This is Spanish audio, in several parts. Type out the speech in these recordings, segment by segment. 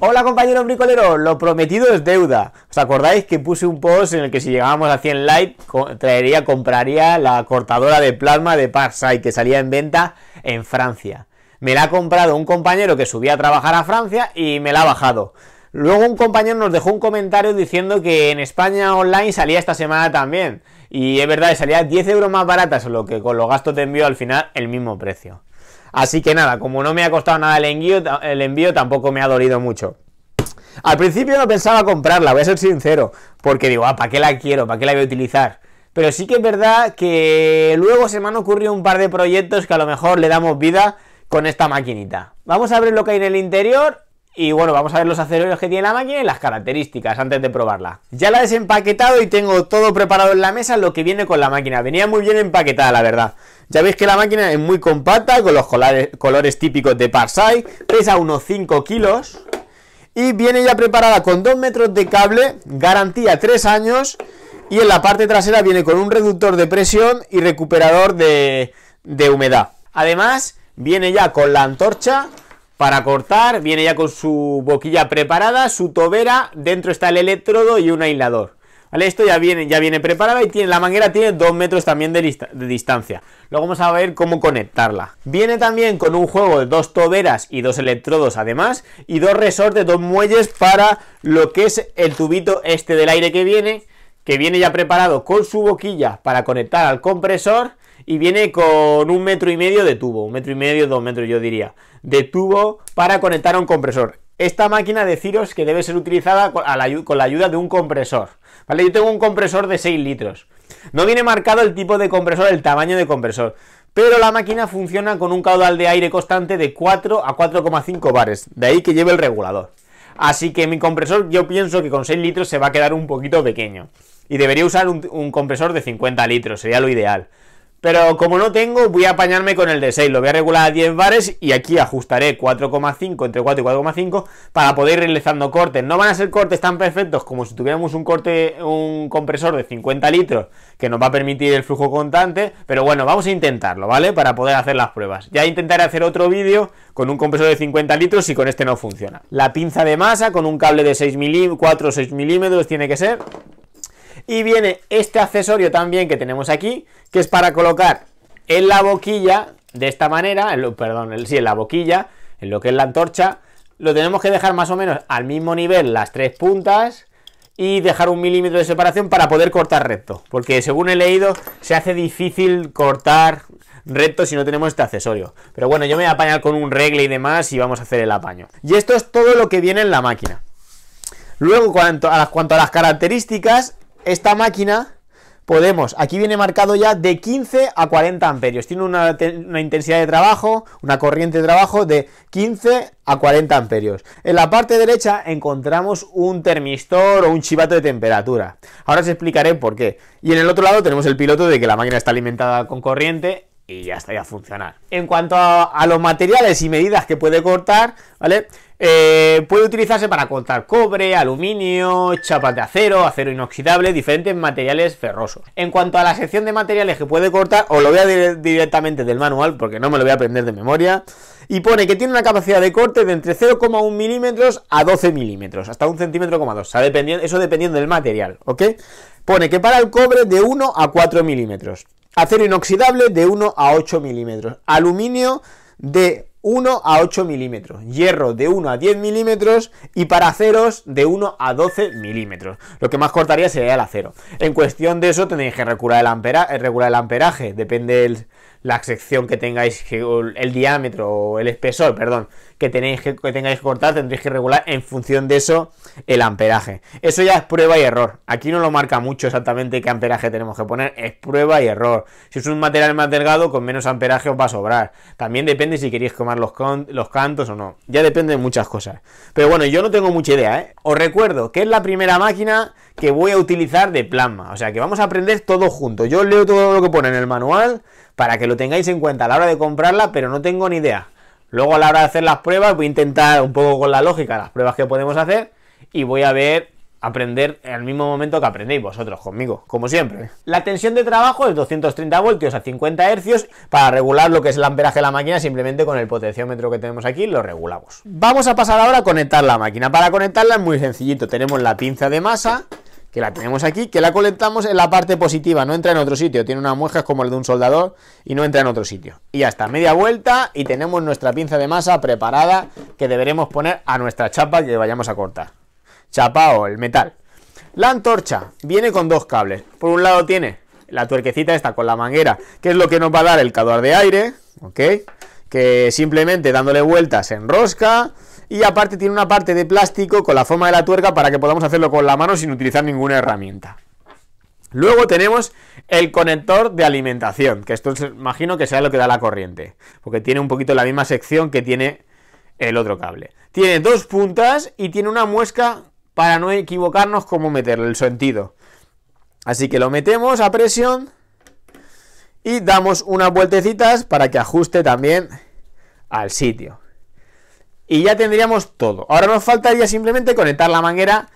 Hola compañeros bricoleros, lo prometido es deuda. ¿Os acordáis que puse un post en el que si llegábamos a 100 likes traería, compraría la cortadora de plasma de Parsai que salía en venta en Francia? Me la ha comprado un compañero que subía a trabajar a Francia y me la ha bajado. Luego un compañero nos dejó un comentario diciendo que en España online salía esta semana también. Y es verdad, salía 10 euros más barata, solo que con los gastos de envío al final el mismo precio. Así que nada, como no me ha costado nada el envío, tampoco me ha dolido mucho. Al principio no pensaba comprarla, voy a ser sincero, porque digo, ah, ¿para qué la quiero? ¿Para qué la voy a utilizar? Pero sí que es verdad que luego se me han ocurrido un par de proyectos que a lo mejor le damos vida con esta maquinita. Vamos a ver lo que hay en el interior y bueno, vamos a ver los aceleros que tiene la máquina y las características antes de probarla. Ya la he desempaquetado y tengo todo preparado en la mesa lo que viene con la máquina. Venía muy bien empaquetada, la verdad. Ya veis que la máquina es muy compacta, con los colores, típicos de Parsai. Pesa unos 5 kilos. Y viene ya preparada con 2 metros de cable, garantía 3 años. Y en la parte trasera viene con un reductor de presión y recuperador de, de humedad. Además, viene ya con la antorcha para cortar, viene ya con su boquilla preparada, su tobera, dentro está el electrodo y un aislador. ¿Vale? Esto ya viene, ya viene preparada y tiene, la manguera tiene 2 metros también de, distancia. Luego vamos a ver cómo conectarla. Viene también con un juego de dos toberas y dos electrodos además y dos resortes, dos muelles para lo que es el tubito este del aire que viene, que viene ya preparado con su boquilla para conectar al compresor y viene con un metro y medio de tubo, un metro y medio, dos metros yo diría, de tubo para conectar a un compresor. Esta máquina deciros que debe ser utilizada con la, ayuda de un compresor, ¿vale? Yo tengo un compresor de 6 litros. No viene marcado el tipo de compresor, el tamaño de compresor, pero la máquina funciona con un caudal de aire constante de 4 a 4,5 bares, de ahí que lleve el regulador. Así que mi compresor yo pienso que con 6 litros se va a quedar un poquito pequeño. Y debería usar un, compresor de 50 litros, sería lo ideal. Pero como no tengo, voy a apañarme con el de 6. Lo voy a regular a 10 bares y aquí ajustaré 4,5 entre 4 y 4,5 para poder ir realizando cortes. No van a ser cortes tan perfectos como si tuviéramos un corte, un compresor de 50 litros que nos va a permitir el flujo constante. Pero bueno, vamos a intentarlo, ¿vale? Para poder hacer las pruebas. Ya intentaré hacer otro vídeo con un compresor de 50 litros si con este no funciona. La pinza de masa con un cable de 6 4 o 6 milímetros tiene que ser. Y viene este accesorio también que tenemos aquí, que es para colocar en la boquilla, de esta manera, perdón, sí, en la boquilla, en lo que es la antorcha, lo tenemos que dejar más o menos al mismo nivel las tres puntas y dejar un milímetro de separación para poder cortar recto, porque según he leído se hace difícil cortar recto si no tenemos este accesorio. Pero bueno, yo me voy a apañar con un regla y demás y vamos a hacer el apaño. Y esto es todo lo que viene en la máquina. Luego, cuanto a las características, esta máquina podemos, aquí viene marcado ya de 15 a 40 amperios, tiene una, intensidad de trabajo, una corriente de trabajo de 15 a 40 amperios. En la parte derecha encontramos un termistor o un chivato de temperatura, ahora os explicaré por qué. Y en el otro lado tenemos el piloto de que la máquina está alimentada con corriente y ya está, ya funcionar. En cuanto a los materiales y medidas que puede cortar, ¿vale? Eh, puede utilizarse para cortar cobre, aluminio, chapas de acero, acero inoxidable, diferentes materiales ferrosos. En cuanto a la sección de materiales que puede cortar, os lo voy a directamente del manual porque no me lo voy a aprender de memoria. Y pone que tiene una capacidad de corte de entre 0,1 milímetros a 12 milímetros, hasta un centímetro, Eso dependiendo del material, ¿ok? Pone que para el cobre de 1 a 4 milímetros, acero inoxidable de 1 a 8 milímetros, aluminio de 1 a 8 milímetros, hierro de 1 a 10 milímetros y para aceros de 1 a 12 milímetros. Lo que más cortaría sería el acero. En cuestión de eso tenéis que regular el, eh, regular el amperaje, depende del, la sección que tengáis, el diámetro o el espesor, perdón, que, tenéis que, tengáis que cortar, tendréis que regular en función de eso el amperaje. Eso ya es prueba y error. Aquí no lo marca mucho exactamente qué amperaje tenemos que poner, es prueba y error. Si es un material más delgado, con menos amperaje os va a sobrar. También depende si queréis comer los, los cantos o no. Ya depende de muchas cosas. Pero bueno, yo no tengo mucha idea, ¿eh? Os recuerdo que es la primera máquina que voy a utilizar de plasma. O sea que vamos a aprender todo junto. Yo leo todo lo que pone en el manual para que lo tengáis en cuenta a la hora de comprarla, pero no tengo ni idea. Luego a la hora de hacer las pruebas voy a intentar un poco con la lógica las pruebas que podemos hacer y voy a ver aprender al mismo momento que aprendéis vosotros conmigo, como siempre. La tensión de trabajo es 230 voltios a 50 hercios para regular lo que es el amperaje de la máquina simplemente con el potenciómetro que tenemos aquí lo regulamos. Vamos a pasar ahora a conectar la máquina. Para conectarla es muy sencillito, tenemos la pinza de masa que la tenemos aquí, que la colectamos en la parte positiva, no entra en otro sitio, tiene una muesca como el de un soldador y no entra en otro sitio. Y ya está, media vuelta y tenemos nuestra pinza de masa preparada que deberemos poner a nuestra chapa que vayamos a cortar. Chapa o el metal. La antorcha viene con dos cables. Por un lado tiene la tuerquecita esta con la manguera, que es lo que nos va a dar el caduar de aire, ¿ok? Que simplemente dándole vueltas enrosca, y aparte tiene una parte de plástico con la forma de la tuerca para que podamos hacerlo con la mano sin utilizar ninguna herramienta. Luego tenemos el conector de alimentación, que esto imagino que sea lo que da la corriente, porque tiene un poquito la misma sección que tiene el otro cable. Tiene dos puntas y tiene una muesca para no equivocarnos cómo meterle el sentido. Así que lo metemos a presión y damos unas vueltecitas para que ajuste también al sitio y ya tendríamos todo. Ahora nos faltaría simplemente conectar la manguera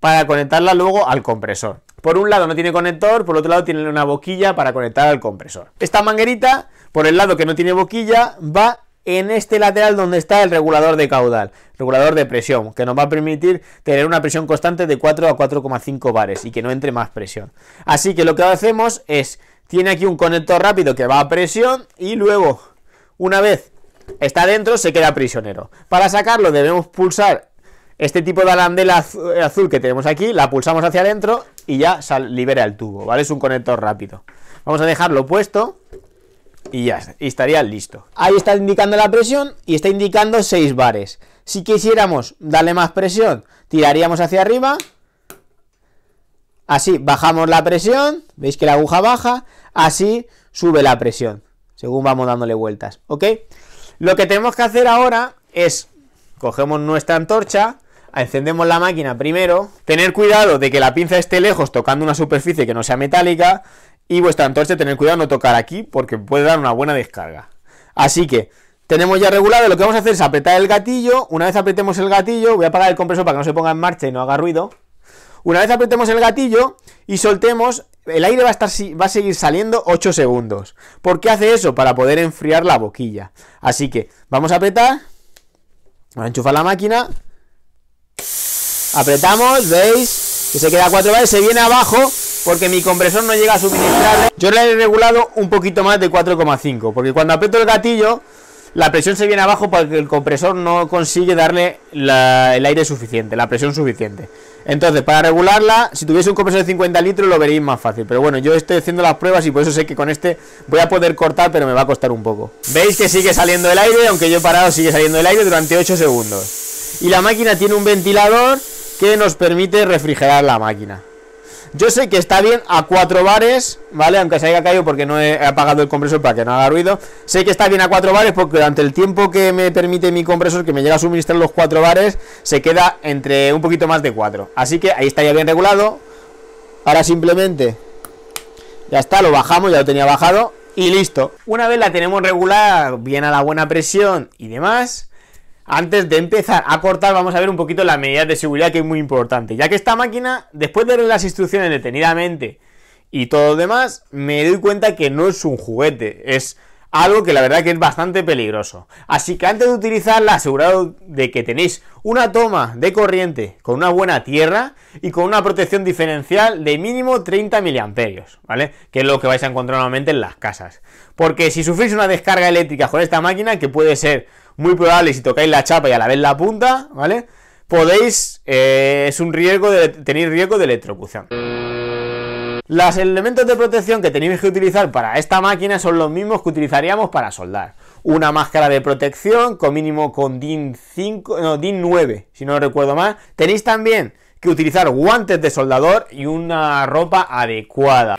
para conectarla luego al compresor. Por un lado no tiene conector, por otro lado tiene una boquilla para conectar al compresor. Esta manguerita, por el lado que no tiene boquilla, va en este lateral donde está el regulador de caudal, regulador de presión, que nos va a permitir tener una presión constante de 4 a 4,5 bares y que no entre más presión. Así que lo que hacemos es, tiene aquí un conector rápido que va a presión y luego, una vez está dentro, se queda prisionero. Para sacarlo debemos pulsar este tipo de arandela azul que tenemos aquí, la pulsamos hacia adentro y ya libera el tubo, ¿vale? Es un conector rápido. Vamos a dejarlo puesto y ya estaría listo. Ahí está indicando la presión y está indicando 6 bares. Si quisiéramos darle más presión, tiraríamos hacia arriba. Así bajamos la presión, veis que la aguja baja, así sube la presión, según vamos dándole vueltas, ¿ok? Lo que tenemos que hacer ahora es, cogemos nuestra antorcha, encendemos la máquina primero, tener cuidado de que la pinza esté lejos tocando una superficie que no sea metálica y vuestra antorcha tener cuidado no tocar aquí porque puede dar una buena descarga. Así que tenemos ya regulado, lo que vamos a hacer es apretar el gatillo, una vez apretemos el gatillo, voy a apagar el compresor para que no se ponga en marcha y no haga ruido, una vez apretemos el gatillo y soltemos, el aire va a, estar, va a seguir saliendo 8 segundos. ¿Por qué hace eso? Para poder enfriar la boquilla. Así que vamos a apretar. Vamos a enchufar la máquina. Apretamos, veis que se queda 4 veces, se viene abajo porque mi compresor no llega a suministrarle. Yo le he regulado un poquito más de 4,5 porque cuando aprieto el gatillo la presión se viene abajo porque el compresor no consigue darle el aire suficiente, la presión suficiente. Entonces, para regularla, si tuviese un compresor de 50 litros lo veréis más fácil. Pero bueno, yo estoy haciendo las pruebas y por eso sé que con este voy a poder cortar, pero me va a costar un poco. Veis que sigue saliendo el aire, aunque yo he parado, sigue saliendo el aire durante 8 segundos. Y la máquina tiene un ventilador que nos permite refrigerar la máquina. Yo sé que está bien a 4 bares, ¿vale? Aunque se haya caído porque no he apagado el compresor para que no haga ruido. Sé que está bien a 4 bares porque durante el tiempo que me permite mi compresor, que me llega a suministrar los 4 bares, se queda entre un poquito más de 4. Así que ahí está ya bien regulado. Ahora simplemente ya está, lo bajamos, ya lo tenía bajado y listo. Una vez la tenemos regulada bien a la buena presión y demás, antes de empezar a cortar, vamos a ver un poquito las medidas de seguridad que es muy importante, ya que esta máquina, después de ver las instrucciones detenidamente y todo lo demás, me doy cuenta que no es un juguete, es algo que la verdad que es bastante peligroso. Así que antes de utilizarla, asegurado de que tenéis una toma de corriente con una buena tierra y con una protección diferencial de mínimo 30 miliamperios, ¿vale? Que es lo que vais a encontrar normalmente en las casas. Porque si sufrís una descarga eléctrica con esta máquina, que puede ser muy probable si tocáis la chapa y a la vez la punta, ¿vale? Podéis, eh, es un riesgo de, tener riesgo de electrocución. Los elementos de protección que tenéis que utilizar para esta máquina son los mismos que utilizaríamos para soldar. Una máscara de protección con mínimo con DIN 5, DIN 9, si no recuerdo mal. Tenéis también que utilizar guantes de soldador y una ropa adecuada.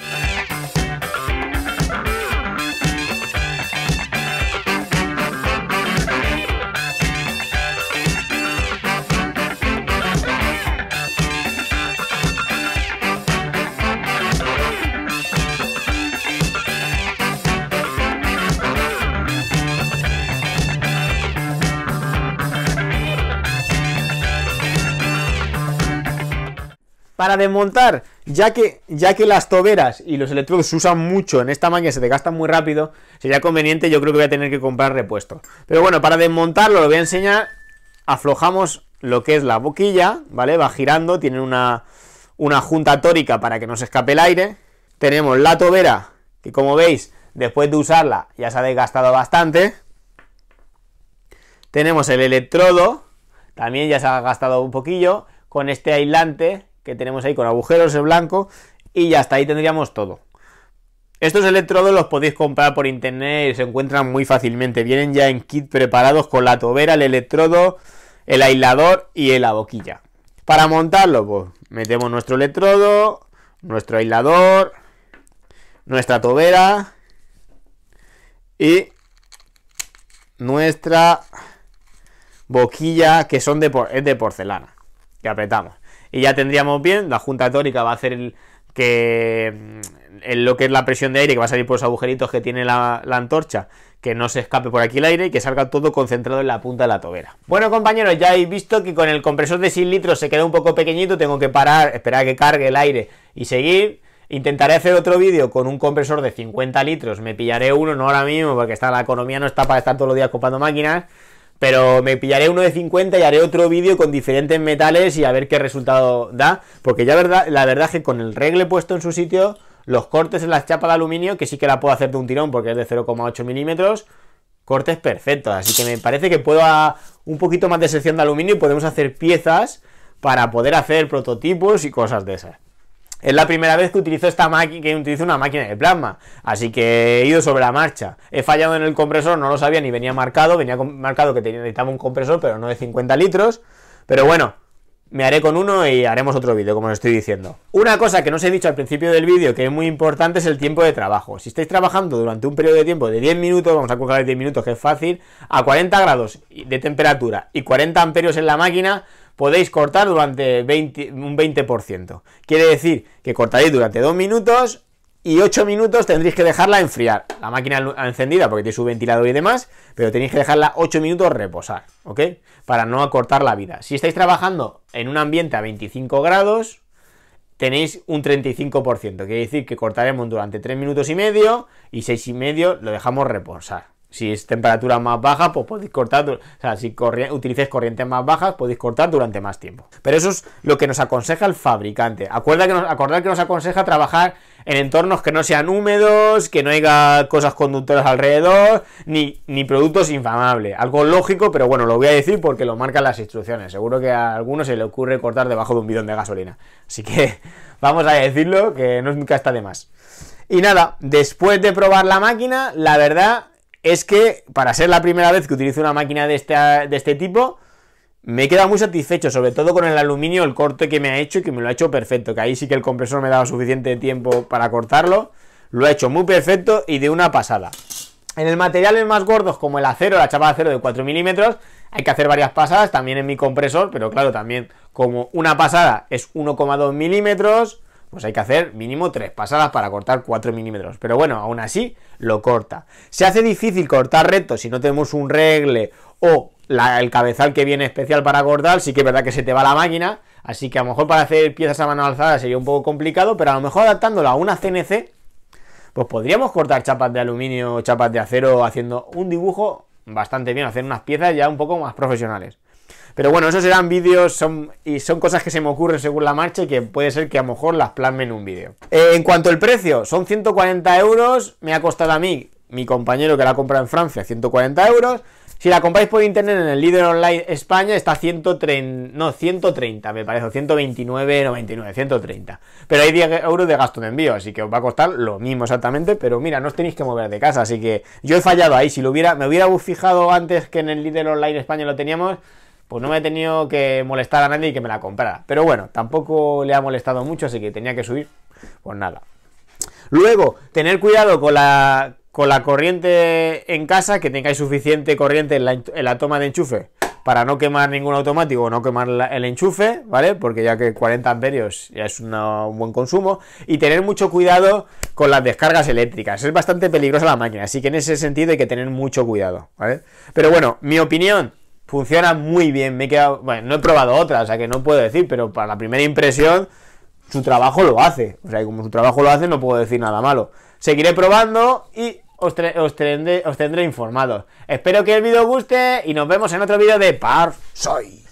para desmontar, ya que, ya que las toberas y los electrodos se usan mucho en esta máquina, se te muy rápido, sería conveniente, yo creo que voy a tener que comprar repuesto. Pero bueno, para desmontarlo lo voy a enseñar, aflojamos lo que es la boquilla, ¿vale? Va girando, tiene una, una junta tórica para que no se escape el aire. Tenemos la tobera, que como veis, después de usarla ya se ha desgastado bastante. Tenemos el electrodo, también ya se ha gastado un poquillo. Con este aislante que tenemos ahí con agujeros en blanco y ya hasta ahí tendríamos todo. Estos electrodos los podéis comprar por internet y se encuentran muy fácilmente. Vienen ya en kit preparados con la tobera, el electrodo, el aislador y la boquilla. Para montarlo, pues metemos nuestro electrodo, nuestro aislador, nuestra tobera y nuestra boquilla que son de, es de porcelana. Que apretamos y ya tendríamos bien, la junta tórica va a hacer el, que mm, lo que es la presión de aire que va a salir por los agujeritos que tiene la, antorcha, que no se escape por aquí el aire y que salga todo concentrado en la punta de la tobera. Bueno compañeros, ya habéis visto que con el compresor de 6 litros se queda un poco pequeñito, tengo que parar, esperar a que cargue el aire y seguir. Intentaré hacer otro vídeo con un compresor de 50 litros, me pillaré uno, no ahora mismo, porque está, la economía no está para estar todos los días copando máquinas, pero me pillaré uno de 50 y haré otro vídeo con diferentes metales y a ver qué resultado da, porque ya la verdad es que con el regle puesto en su sitio, los cortes en las chapa de aluminio, que sí que la puedo hacer de un tirón porque es de 0,8 milímetros, cortes perfectos, así que me parece que puedo a un poquito más de sección de aluminio y podemos hacer piezas para poder hacer prototipos y cosas de esas. Es la primera vez que utilizo, esta que utilizo una máquina de plasma, así que he ido sobre la marcha. He fallado en el compresor, no lo sabía ni venía marcado, venía marcado que necesitaba un compresor, pero no de 50 litros. Pero bueno, me haré con uno y haremos otro vídeo, como os estoy diciendo. Una cosa que no os he dicho al principio del vídeo, que es muy importante, es el tiempo de trabajo. Si estáis trabajando durante un periodo de tiempo de 10 minutos, vamos a colocar 10 minutos, que es fácil, a 40 grados de temperatura y 40 amperios en la máquina, podéis cortar durante un 20%. Quiere decir que cortaréis durante 2 minutos y 8 minutos tendréis que dejarla enfriar. La máquina encendida porque tiene su ventilador y demás, pero tenéis que dejarla 8 minutos reposar, ¿ok? Para no acortar la vida. Si estáis trabajando en un ambiente a 25 grados, tenéis un 35%. Quiere decir que cortaremos durante 3 minutos y medio y 6 y medio lo dejamos reposar. Si es temperatura más baja, pues podéis cortar, o sea, si utilicéis corrientes más bajas, podéis cortar durante más tiempo. Pero eso es lo que nos aconseja el fabricante. que acordad que nos aconseja trabajar en entornos que no sean húmedos, que no haya cosas conductoras alrededor, ni, ni productos inflamables Algo lógico, pero bueno, lo voy a decir porque lo marcan las instrucciones. Seguro que a algunos se le ocurre cortar debajo de un bidón de gasolina. Así que vamos a decirlo, que no nunca está de más. Y nada, después de probar la máquina, la verdad es que para ser la primera vez que utilizo una máquina de este, de este tipo, me he quedado muy satisfecho, sobre todo con el aluminio, el corte que me ha hecho y que me lo ha hecho perfecto, que ahí sí que el compresor me daba suficiente tiempo para cortarlo, lo ha hecho muy perfecto y de una pasada. En el materiales más gordos, como el acero, la chapa de acero de 4 milímetros, hay que hacer varias pasadas, también en mi compresor, pero claro, también como una pasada es 1,2 milímetros, pues hay que hacer mínimo tres pasadas para cortar 4 milímetros. Pero bueno, aún así lo corta. Se hace difícil cortar recto si no tenemos un regle o el cabezal que viene especial para cortar, sí que es verdad que se te va la máquina. Así que a lo mejor para hacer piezas a mano alzada sería un poco complicado, pero a lo mejor adaptándolo a una CNC, pues podríamos cortar chapas de aluminio, o chapas de acero, haciendo un dibujo bastante bien, hacer unas piezas ya un poco más profesionales. Pero bueno, esos eran vídeos son, y son cosas que se me ocurren según la marcha y que puede ser que a lo mejor las plasmen en un vídeo. Eh, en cuanto al precio, son 140 euros, me ha costado a mí, mi compañero que la compra en Francia, 140 euros. Si la compráis por internet en el líder online España está 130, no, 130 me parece, 129, 99, 130. Pero hay 10 euros de gasto de envío, así que os va a costar lo mismo exactamente, pero mira, no os tenéis que mover de casa, así que yo he fallado ahí, si lo hubiera, me hubiera fijado antes que en el líder online España lo teníamos, pues no me he tenido que molestar a nadie y que me la comprara. Pero bueno, tampoco le ha molestado mucho, así que tenía que subir, pues nada. Luego, tener cuidado con la, con la corriente en casa, que tengáis suficiente corriente en la, toma de enchufe para no quemar ningún automático o no quemar el enchufe, ¿vale? Porque ya que 40 amperios ya es un buen consumo. Y tener mucho cuidado con las descargas eléctricas. Es bastante peligrosa la máquina, así que en ese sentido hay que tener mucho cuidado, ¿vale? Pero bueno, mi opinión, funciona muy bien. Me he quedado. Bueno, no he probado otra, o sea que no puedo decir, pero para la primera impresión, su trabajo lo hace. O sea, como su trabajo lo hace, no puedo decir nada malo. Seguiré probando y os, os, tendré, informados. Espero que el vídeo guste y nos vemos en otro vídeo de Par Soy.